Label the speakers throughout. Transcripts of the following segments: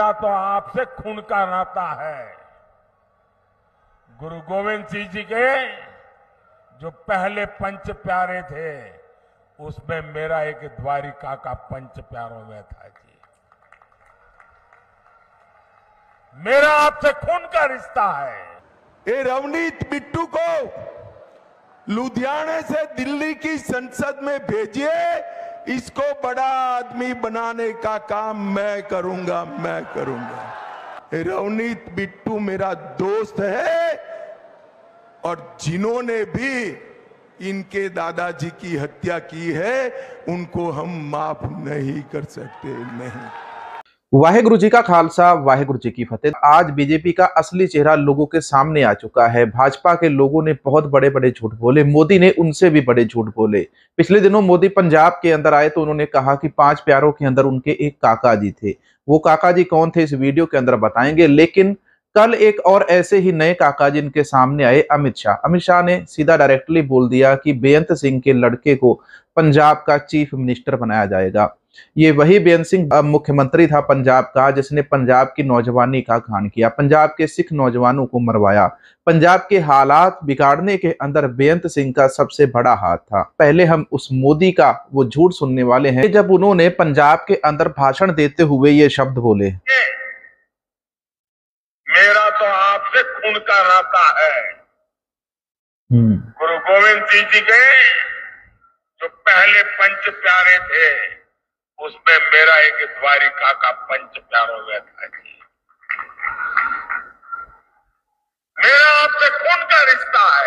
Speaker 1: इसका तो आपसे खून का नाता है गुरु गोविंद सिंह जी के जो पहले पंच प्यारे थे उसमें मेरा एक द्वारिका का पंच प्यारों में था जी मेरा आपसे खून का रिश्ता है ये रवनीत बिट्टू को लुधियाने से दिल्ली की संसद में भेजिए इसको बड़ा आदमी बनाने का काम मैं करूंगा मैं करूंगा रवनीत बिट्टू मेरा दोस्त है और जिन्होंने भी इनके दादाजी की हत्या की है उनको हम माफ नहीं कर सकते नहीं
Speaker 2: वाहेगुरु जी का खालसा वाहेगुरु जी की फतेह आज बीजेपी का असली चेहरा लोगों के सामने आ चुका है भाजपा के लोगों ने बहुत बड़े बड़े झूठ बोले मोदी ने उनसे भी बड़े झूठ बोले पिछले दिनों मोदी पंजाब के अंदर आए तो उन्होंने कहा कि पांच प्यारों के अंदर उनके एक काका जी थे वो काका जी कौन थे इस वीडियो के अंदर बताएंगे लेकिन कल एक और ऐसे ही नए काका जिनके सामने आए अमित शाह अमित शाह ने सीधा डायरेक्टली बोल दिया कि बेयंत सिंह के लड़के को पंजाब का चीफ मिनिस्टर बनाया जाएगा ये वही बेयंत सिंह मुख्यमंत्री था पंजाब का जिसने पंजाब की नौजवानी का खान किया पंजाब के सिख नौजवानों को मरवाया पंजाब के हालात बिगाड़ने के अंदर बेयंत सिंह का सबसे बड़ा हाथ था पहले हम उस मोदी का वो झूठ सुनने वाले हैं जब उन्होंने पंजाब के अंदर भाषण देते हुए ये शब्द बोले
Speaker 1: से खून का नाता है हम्म। गुरु गोविंद सिंह जी के जो पहले पंच प्यारे थे उसमें मेरा एक द्वारिका का पंच प्यारो था जी मेरा आपसे खून का रिश्ता है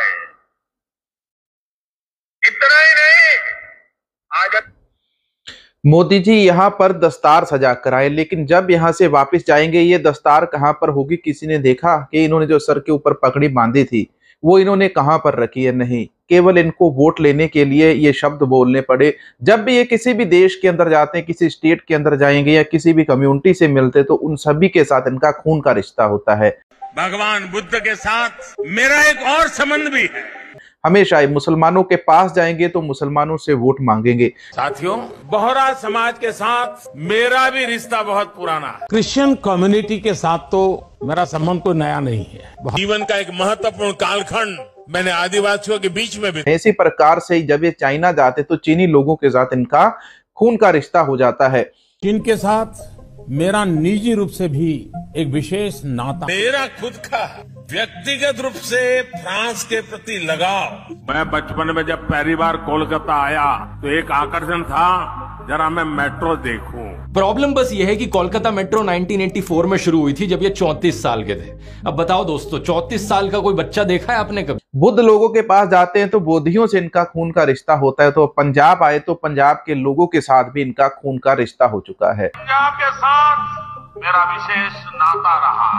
Speaker 2: मोदी जी यहाँ पर दस्तार सजा कर आए लेकिन जब यहाँ से वापस जाएंगे ये दस्तार कहाँ पर होगी किसी ने देखा कि इन्होंने जो सर के ऊपर पगड़ी बांधी थी वो इन्होंने कहाँ पर रखी है नहीं केवल इनको वोट लेने के लिए ये शब्द बोलने पड़े जब भी ये किसी भी देश के अंदर जाते हैं किसी स्टेट के अंदर जाएंगे या किसी भी कम्युनिटी से मिलते तो उन सभी के साथ इनका खून का रिश्ता होता है
Speaker 1: भगवान बुद्ध के साथ मेरा एक और संबंध भी है
Speaker 2: हमेशा मुसलमानों के पास जाएंगे तो मुसलमानों से वोट मांगेंगे
Speaker 1: साथियों बोहरा समाज के साथ मेरा भी रिश्ता बहुत पुराना
Speaker 2: है क्रिश्चियन कम्युनिटी के साथ तो मेरा संबंध कोई नया नहीं
Speaker 1: है जीवन का एक महत्वपूर्ण कालखंड
Speaker 2: मैंने आदिवासियों के बीच में भी इसी प्रकार से जब ये चाइना जाते तो चीनी लोगों के साथ इनका खून का रिश्ता हो जाता है चीन के साथ मेरा निजी रूप से भी एक विशेष नाता मेरा
Speaker 1: खुद का व्यक्तिगत रूप से फ्रांस के प्रति लगाव मैं बचपन में जब पहली बार कोलकाता आया तो एक आकर्षण था जरा मैं मेट्रो देखूं। प्रॉब्लम बस ये है कि कोलकाता मेट्रो 1984 में शुरू हुई थी जब ये 34 साल के थे अब बताओ दोस्तों 34 साल का कोई बच्चा देखा है आपने
Speaker 2: कभी बुद्ध लोगों के पास जाते हैं तो बोधियों से इनका खून का रिश्ता होता है तो पंजाब आए तो पंजाब के लोगों के साथ भी इनका खून का रिश्ता हो चुका है
Speaker 1: पंजाब के साथ मेरा विशेष नाता रहा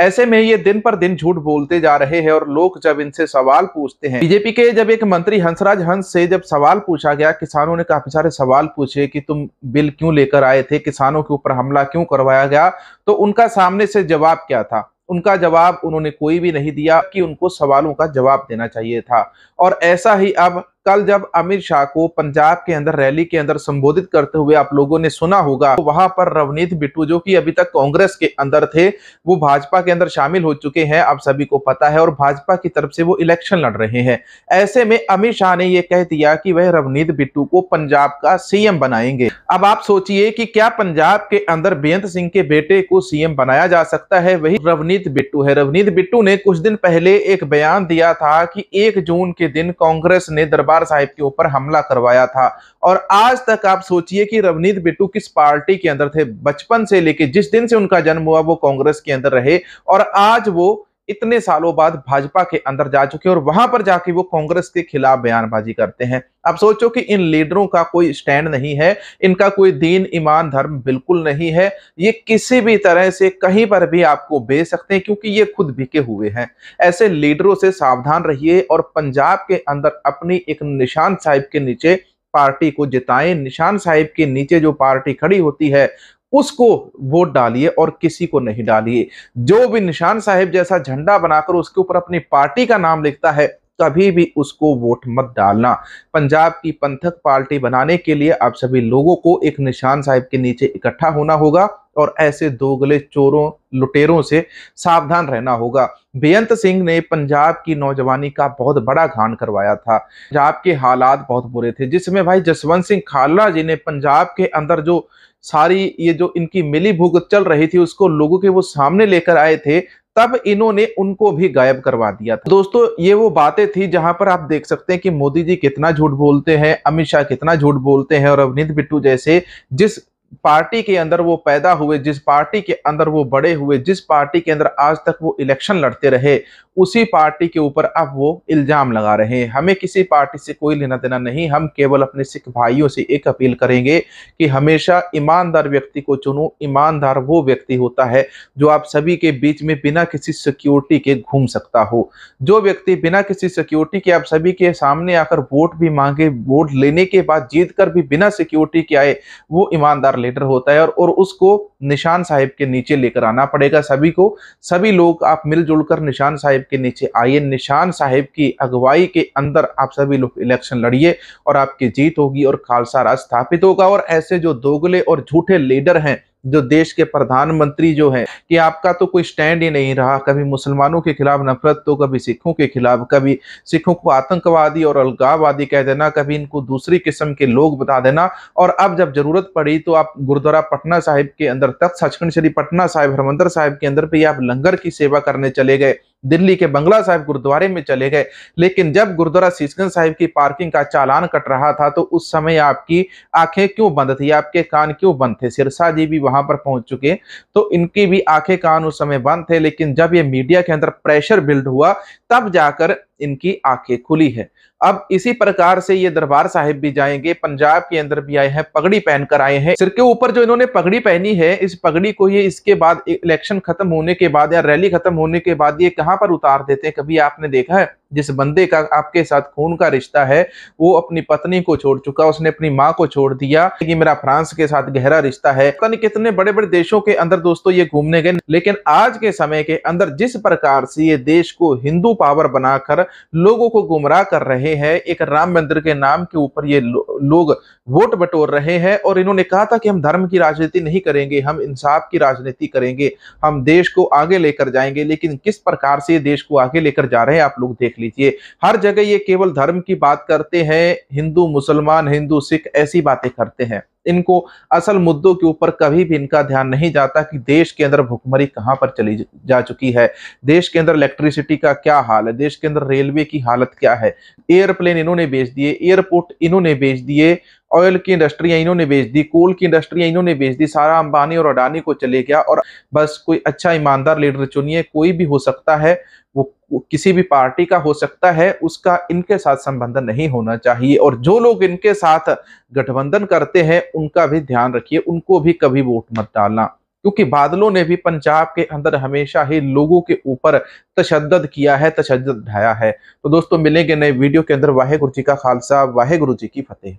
Speaker 2: ऐसे में ये दिन पर दिन झूठ बोलते जा रहे हैं और लोग जब इनसे सवाल पूछते हैं बीजेपी के जब एक मंत्री हंसराज हंस से जब सवाल पूछा गया किसानों ने काफी सारे सवाल पूछे कि तुम बिल क्यों लेकर आए थे किसानों के ऊपर हमला क्यों करवाया गया तो उनका सामने से जवाब क्या था उनका जवाब उन्होंने कोई भी नहीं दिया कि उनको सवालों का जवाब देना चाहिए था और ऐसा ही अब कल जब अमित शाह को पंजाब के अंदर रैली के अंदर संबोधित करते हुए आप लोगों ने सुना होगा तो वहां पर रवनीत बिट्टू जो कि अभी तक कांग्रेस के अंदर थे वो भाजपा के अंदर शामिल हो चुके हैं आप सभी को पता है और भाजपा की तरफ से वो इलेक्शन लड़ रहे हैं ऐसे में अमित शाह ने यह कह दिया कि वह रवनीत बिट्टू को पंजाब का सीएम बनाएंगे अब आप सोचिए कि क्या पंजाब के अंदर बेयंत सिंह के बेटे को सीएम बनाया जा सकता है वही रवनीत बिट्टू है रवनीत बिट्टू ने कुछ दिन पहले एक बयान दिया था कि एक जून के दिन कांग्रेस ने दरबार दरबार साहिब के ऊपर हमला करवाया था और आज तक आप सोचिए कि रवनीत बिट्टू किस पार्टी के अंदर थे बचपन से लेके जिस दिन से उनका जन्म हुआ वो कांग्रेस के अंदर रहे और आज वो इतने सालों बाद भाजपा के अंदर जा चुके और वहां पर जाके वो कांग्रेस के खिलाफ बयानबाजी करते हैं आप सोचो कि इन लीडरों का कोई स्टैंड नहीं है इनका कोई दीन ईमान धर्म बिल्कुल नहीं है ये किसी भी तरह से कहीं पर भी आपको बेच सकते हैं क्योंकि ये खुद बिके हुए हैं ऐसे लीडरों से सावधान रहिए और पंजाब के अंदर अपनी एक निशान साहिब के नीचे पार्टी को जिताएं निशान साहिब के नीचे जो पार्टी खड़ी होती है उसको वोट डालिए और किसी को नहीं डालिए जो भी निशान साहिब जैसा झंडा बनाकर उसके ऊपर अपनी पार्टी का नाम लिखता है कभी भी उसको वोट मत डालना पंजाब की पंथक पार्टी बनाने के लिए आप सभी लोगों को एक निशान साहिब के नीचे इकट्ठा होना होगा और ऐसे दोगले चोरों लुटेरों से सावधान रहना होगा बेयंत सिंह ने पंजाब की नौजवानी का बहुत बड़ा घान करवाया था पंजाब के हालात बहुत बुरे थे जिसमें भाई जसवंत सिंह खालड़ा जी ने पंजाब के अंदर जो सारी ये जो इनकी मिली भुगत चल रही थी उसको लोगों के वो सामने लेकर आए थे तब इन्होंने उनको भी गायब करवा दिया था दोस्तों ये वो बातें थी जहां पर आप देख सकते हैं कि मोदी जी कितना झूठ बोलते हैं अमित शाह कितना झूठ बोलते हैं और अवनीत बिट्टू जैसे जिस पार्टी के अंदर वो पैदा हुए जिस पार्टी के अंदर वो बड़े हुए जिस पार्टी के अंदर आज तक वो इलेक्शन लड़ते रहे उसी पार्टी के ऊपर अब वो इल्ज़ाम लगा रहे हैं हमें किसी पार्टी से कोई लेना देना नहीं हम केवल अपने सिख भाइयों से एक अपील करेंगे कि हमेशा ईमानदार व्यक्ति को चुनो ईमानदार वो व्यक्ति होता है जो आप सभी के बीच में बिना किसी सिक्योरिटी के घूम सकता हो जो व्यक्ति बिना किसी सिक्योरिटी के आप सभी के सामने आकर वोट भी मांगे वोट लेने के बाद जीत कर भी बिना सिक्योरिटी के आए वो ईमानदार लीडर होता है और, और उसको निशान साहिब के नीचे लेकर आना पड़ेगा सभी को सभी लोग आप मिलजुल कर निशान साहिब के नीचे आइए निशान साहिब की अगुवाई के अंदर आप सभी लोग इलेक्शन लड़िए और आपकी जीत होगी और खालसा राज स्थापित होगा और ऐसे जो दोगले और झूठे लीडर हैं जो देश के प्रधानमंत्री जो है कि आपका तो कोई स्टैंड ही नहीं रहा कभी मुसलमानों के खिलाफ नफरत तो कभी सिखों के खिलाफ कभी सिखों को आतंकवादी और अलगाववादी कह देना कभी इनको दूसरी किस्म के लोग बता देना और अब जब जरूरत पड़ी तो आप गुरुद्वारा पटना साहिब के अंदर तख्त सचखंड श्री पटना साहिब हरिमंदर साहिब के अंदर भी आप लंगर की सेवा करने चले गए दिल्ली के बंगला साहिब गुरुद्वारे में चले गए लेकिन जब गुरुद्वारा शीशगंज साहिब की पार्किंग का चालान कट रहा था तो उस समय आपकी आंखें क्यों बंद थी आपके कान क्यों बंद थे सिरसा जी भी वहां पर पहुंच चुके तो इनकी भी आंखें कान उस समय बंद थे लेकिन जब ये मीडिया के अंदर प्रेशर बिल्ड हुआ तब जाकर इनकी आंखें खुली है अब इसी प्रकार से ये दरबार साहिब भी जाएंगे पंजाब के अंदर भी आए हैं पगड़ी पहनकर आए हैं सिर के ऊपर जो इन्होंने पगड़ी पहनी है इस पगड़ी को ये इसके बाद इलेक्शन खत्म होने के बाद या रैली खत्म होने के बाद ये कहाँ पर उतार देते हैं कभी आपने देखा है जिस बंदे का आपके साथ खून का रिश्ता है वो अपनी पत्नी को छोड़ चुका उसने अपनी माँ को छोड़ दिया कि मेरा फ्रांस के साथ गहरा रिश्ता है पता नहीं कितने बड़े बड़े देशों के अंदर दोस्तों ये घूमने गए लेकिन आज के समय के अंदर जिस प्रकार से ये देश को हिंदू पावर बनाकर लोगों को गुमराह कर रहे हैं एक राम मंदिर के नाम के ऊपर ये लो, लोग वोट बटोर रहे हैं और इन्होंने कहा था कि हम धर्म की राजनीति नहीं करेंगे हम इंसाफ की राजनीति करेंगे हम देश को आगे लेकर जाएंगे लेकिन किस प्रकार से देश को आगे लेकर जा रहे हैं आप लोग देख लीजिए हर जगह ये केवल धर्म की बात करते हैं हिंदू मुसलमान हिंदू सिख ऐसी बातें करते हैं इनको असल मुद्दों के ऊपर कभी भी इनका ध्यान नहीं जाता कि देश के अंदर भुखमरी कहाँ पर चली जा चुकी है देश के अंदर इलेक्ट्रिसिटी का क्या हाल है देश के अंदर रेलवे की हालत क्या है एयरप्लेन इन्होंने बेच दिए एयरपोर्ट इन्होंने बेच दिए ऑयल की इंडस्ट्रियां इन्होंने बेच दी कोल की इंडस्ट्रियां इन्होंने बेच दी सारा अंबानी और अडानी को चले गया और बस कोई अच्छा ईमानदार लीडर चुनिए कोई भी हो सकता है वो किसी भी पार्टी का हो सकता है उसका इनके साथ संबंधन नहीं होना चाहिए और जो लोग इनके साथ गठबंधन करते हैं उनका भी ध्यान रखिए उनको भी कभी वोट मत डालना क्योंकि बादलों ने भी पंजाब के अंदर हमेशा ही लोगों के ऊपर तशद किया है तशद ढाया है तो दोस्तों मिलेंगे नए वीडियो के अंदर वाहेगुरु जी का खालसा वाहे गुरु जी की फतेह